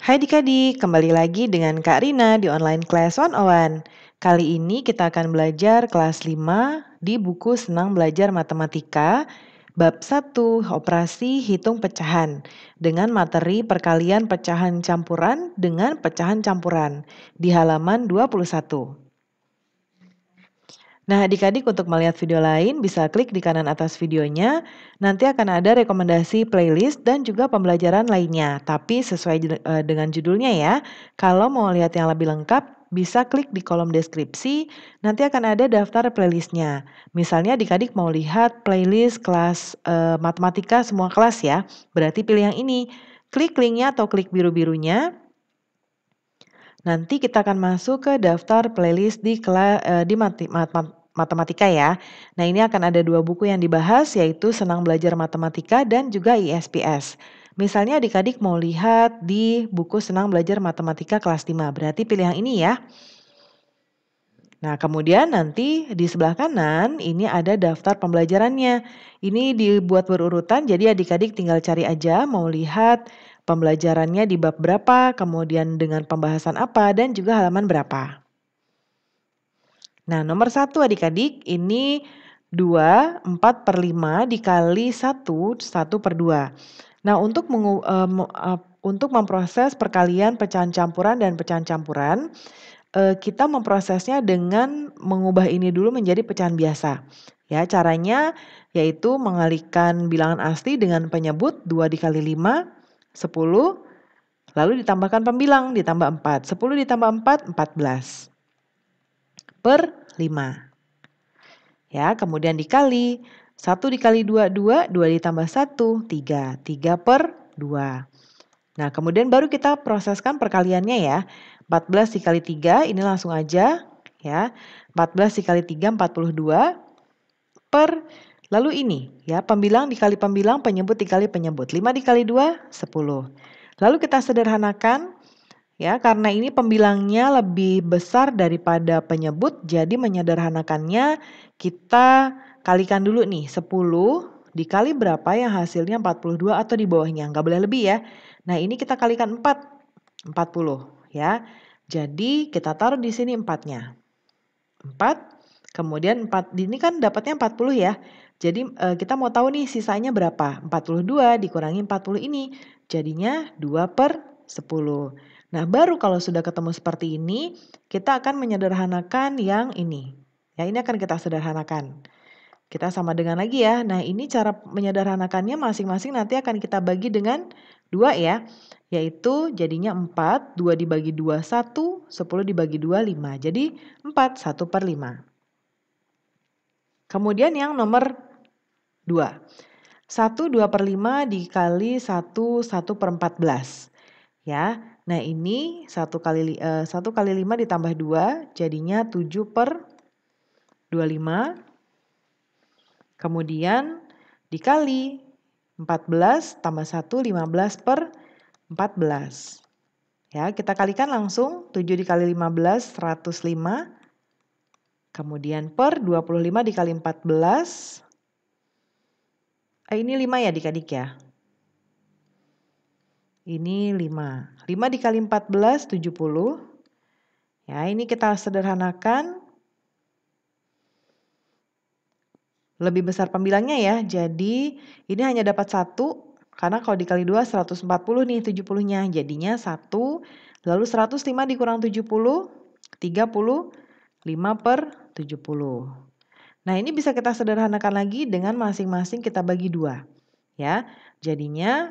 Hai adik-adik, kembali lagi dengan Kak Rina di online class 101. Kali ini kita akan belajar kelas 5 di buku Senang Belajar Matematika, bab 1, operasi hitung pecahan, dengan materi perkalian pecahan campuran dengan pecahan campuran, di halaman 21. Nah, adik-adik untuk melihat video lain bisa klik di kanan atas videonya. Nanti akan ada rekomendasi playlist dan juga pembelajaran lainnya, tapi sesuai eh, dengan judulnya ya. Kalau mau lihat yang lebih lengkap, bisa klik di kolom deskripsi, nanti akan ada daftar playlistnya. Misalnya adik-adik mau lihat playlist kelas e, matematika semua kelas ya, berarti pilih yang ini. Klik linknya atau klik biru-birunya, Nanti kita akan masuk ke daftar playlist di, kela, eh, di mati, mat, mat, matematika ya. Nah ini akan ada dua buku yang dibahas yaitu Senang Belajar Matematika dan juga ISPS. Misalnya adik-adik mau lihat di buku Senang Belajar Matematika kelas 5, berarti pilih yang ini ya. Nah, kemudian nanti di sebelah kanan ini ada daftar pembelajarannya. Ini dibuat berurutan, jadi adik-adik tinggal cari aja mau lihat pembelajarannya di bab berapa, kemudian dengan pembahasan apa, dan juga halaman berapa. Nah, nomor satu adik-adik ini 2, 4 per 5 dikali 1, 1 per 2. Nah, untuk mengu, um, uh, untuk memproses perkalian pecahan campuran dan pecahan campuran, uh, kita memprosesnya dengan mengubah ini dulu menjadi pecahan biasa. Ya, caranya yaitu mengalihkan bilangan asli dengan penyebut 2 dikali 5, 10, lalu ditambahkan pembilang, ditambah 4. 10 ditambah 4, 14. Per 5. Ya, kemudian dikali 1 dikali 2, 2, 2 ditambah 1, 3, 3 per 2. Nah, kemudian baru kita proseskan perkaliannya ya. 14 dikali 3, ini langsung aja ya. 14 dikali 3, 42 per Lalu ini, ya, pembilang dikali pembilang, penyebut dikali penyebut. 5 dikali 2, 10. Lalu kita sederhanakan Ya, karena ini pembilangnya lebih besar daripada penyebut, jadi menyederhanakannya kita kalikan dulu nih 10 dikali berapa yang hasilnya 42 atau di bawahnya, nggak boleh lebih ya. Nah ini kita kalikan 4, 40 ya. Jadi kita taruh di sini 4-nya. 4, kemudian 4, ini kan dapatnya 40 ya. Jadi eh, kita mau tahu nih sisanya berapa, 42 dikurangi 40 ini, jadinya 2 per 10. Nah, baru kalau sudah ketemu seperti ini, kita akan menyederhanakan yang ini. Ya, ini akan kita sederhanakan. Kita sama dengan lagi ya. Nah, ini cara menyederhanakannya masing-masing nanti akan kita bagi dengan 2 ya. Yaitu jadinya 4, 2 dibagi 2, 1, 10 dibagi 2, 5. Jadi 4, 1 per 5. Kemudian yang nomor 2. 1, 2 per 5 dikali 1, 1 per 14 ya. Nah ini satu kali eh, satu kali lima ditambah dua jadinya tujuh per dua lima. Kemudian dikali empat belas tambah satu lima belas per empat belas. Ya, kita kalikan langsung tujuh dikali lima belas seratus lima. Kemudian per dua puluh lima dikali empat belas. Eh, ini lima ya dikadik ya. Ini 5. 5 dikali 14, 70. Ya, ini kita sederhanakan. Lebih besar pembilangnya ya, jadi ini hanya dapat 1. karena kalau dikali 2 140 nih 70-nya. Jadinya 1 lalu 105 dikurang 70 30. 5 per 70. Nah, ini bisa kita sederhanakan lagi dengan masing-masing kita bagi 2. Ya. Jadinya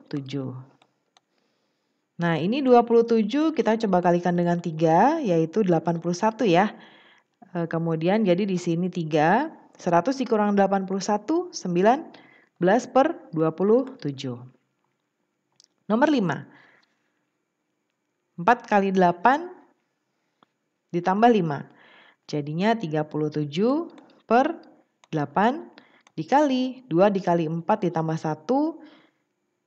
27. Nah, ini 27 kita coba kalikan dengan 3, yaitu 81 ya. E, kemudian jadi di sini 3, 100 dikurang 81, 19 per 27. Nomor 5. 4 kali 8 ditambah 5. Jadinya 37 per 8 dikali 2 dikali 4 ditambah 1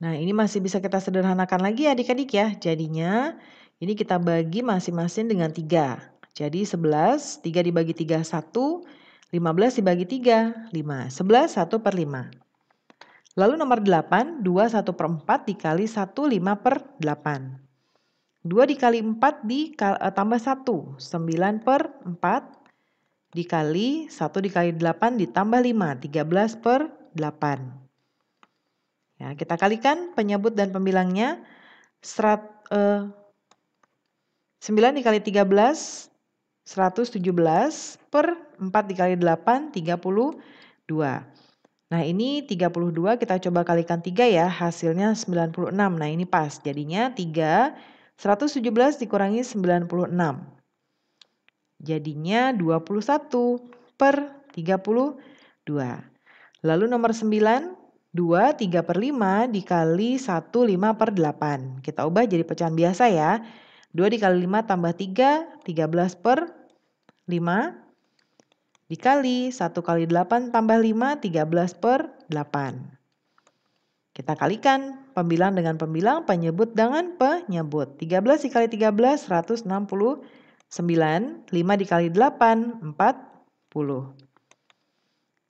Nah, ini masih bisa kita sederhanakan lagi ya adik-adik ya. Jadinya ini kita bagi masing-masing dengan 3. Jadi 11, 3 dibagi 3, 1, 15 dibagi 3, 5. 11, 1 per 5. Lalu nomor 8, 2, 1 per 4 dikali 1, 5 per 8. 2 dikali 4 eh, dikali, tambah 1, 9 per 4 dikali 1 dikali 8 ditambah 5, 13 per 8. Ya, kita kalikan penyebut dan pembilangnya. Serat, eh, 9 dikali 13, 117 per 4 dikali 8, 32. Nah ini 32 kita coba kalikan 3 ya, hasilnya 96. Nah ini pas, jadinya 3, 117 dikurangi 96. Jadinya 21 per 32. Lalu nomor 9, 2 3 per 5 dikali 1 5 per 8. Kita ubah jadi pecahan biasa ya. 2 dikali 5 tambah 3, 13 per 5. Dikali 1 kali 8 tambah 5, 13 per 8. Kita kalikan pembilang dengan pembilang, penyebut dengan penyebut. 13 dikali 13, 169. 5 dikali 8, 40.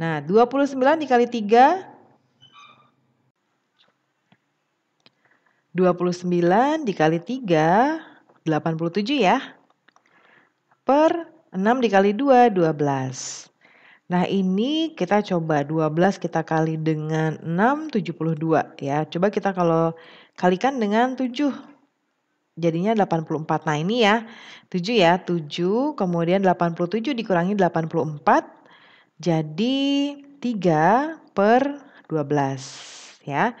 Nah, 29 dikali 3 29 dikali 3 87 ya. Per 6 dikali 2 12. Nah, ini kita coba 12 kita kali dengan 6 72 ya. Coba kita kalau kalikan dengan 7 jadinya 84. Nah, ini ya. 7 ya, 7 kemudian 87 dikurangi 84 jadi 3 per 12 ya.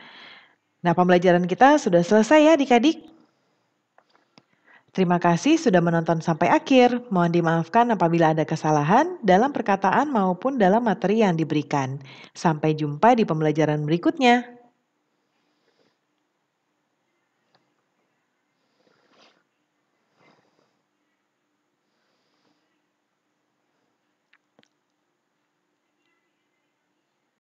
Nah pembelajaran kita sudah selesai ya adik-adik. Terima kasih sudah menonton sampai akhir. Mohon dimaafkan apabila ada kesalahan dalam perkataan maupun dalam materi yang diberikan. Sampai jumpa di pembelajaran berikutnya.